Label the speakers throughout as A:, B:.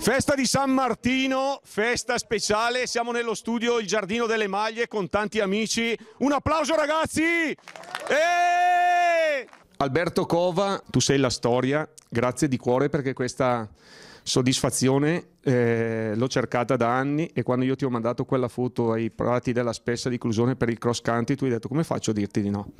A: Festa di San Martino, festa speciale, siamo nello studio Il Giardino delle Maglie con tanti amici. Un applauso ragazzi! E... Alberto Cova, tu sei la storia, grazie di cuore perché questa soddisfazione eh, l'ho cercata da anni e quando io ti ho mandato quella foto ai prati della spessa di Clusone per il cross country, tu hai detto come faccio a dirti di no?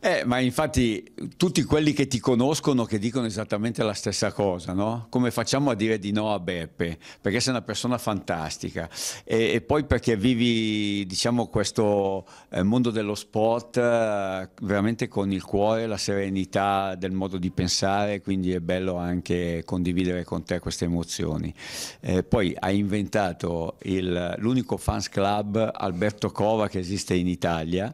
B: Eh, ma infatti tutti quelli che ti conoscono che dicono esattamente la stessa cosa, no? Come facciamo a dire di no a Beppe? Perché sei una persona fantastica e, e poi perché vivi, diciamo, questo eh, mondo dello sport eh, veramente con il cuore, la serenità del modo di pensare, quindi è bello anche condividere con te queste emozioni eh, poi ha inventato il, l'unico fans club Alberto Cova che esiste in Italia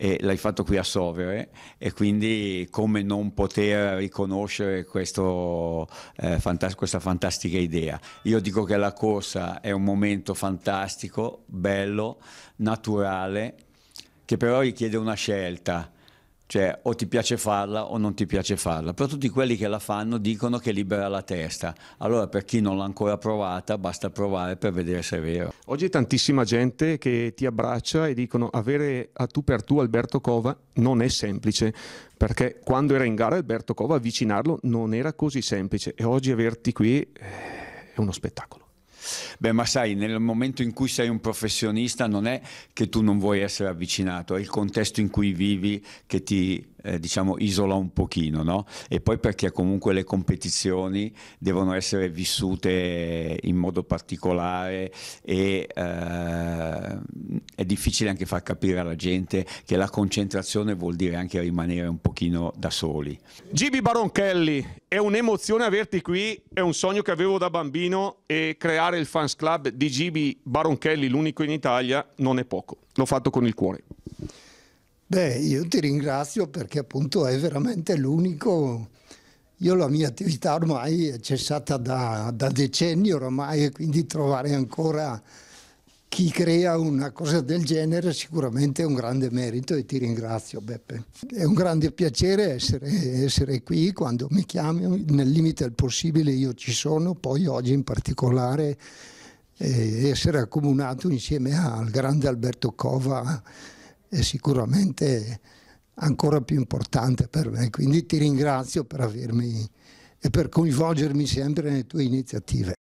B: e l'hai fatto qui a Sovere e quindi come non poter riconoscere questo, eh, fanta- questa fantastica idea. Io dico che la corsa è un momento fantastico, bello, naturale, che però richiede una scelta cioè o ti piace farla o non ti piace farla, però tutti quelli che la fanno dicono che libera la testa, allora per chi non l'ha ancora provata basta provare per vedere se è vero.
A: Oggi è tantissima gente che ti abbraccia e dicono avere a tu per tu Alberto Cova non è semplice, perché quando era in gara Alberto Cova avvicinarlo non era così semplice e oggi averti qui eh, è uno spettacolo. Beh, ma sai, nel momento in cui sei un professionista non è
B: che tu non vuoi essere avvicinato, è il contesto in cui vivi che ti eh, diciamo isola un pochino, no? E poi perché comunque le competizioni devono essere vissute in modo particolare e eh, è difficile anche far capire alla gente che la concentrazione vuol dire anche rimanere un pochino da soli.
A: Gibi Baronchelli, è un'emozione averti qui, è un sogno che avevo da bambino e creare il fans club di Gibi Baronchelli, l'unico in Italia, non è poco. L'ho fatto con il cuore.
C: Beh, io ti ringrazio perché appunto è veramente l'unico. Io la mia attività ormai è cessata da, da decenni ormai e quindi trovare ancora chi crea una cosa del genere sicuramente è un grande merito e ti ringrazio Beppe. È un grande piacere essere, essere, qui quando mi chiami, nel limite del possibile io ci sono, poi oggi in particolare eh, essere accomunato insieme al grande Alberto Cova è sicuramente ancora più importante per me, quindi ti ringrazio per avermi e per coinvolgermi sempre nelle tue iniziative.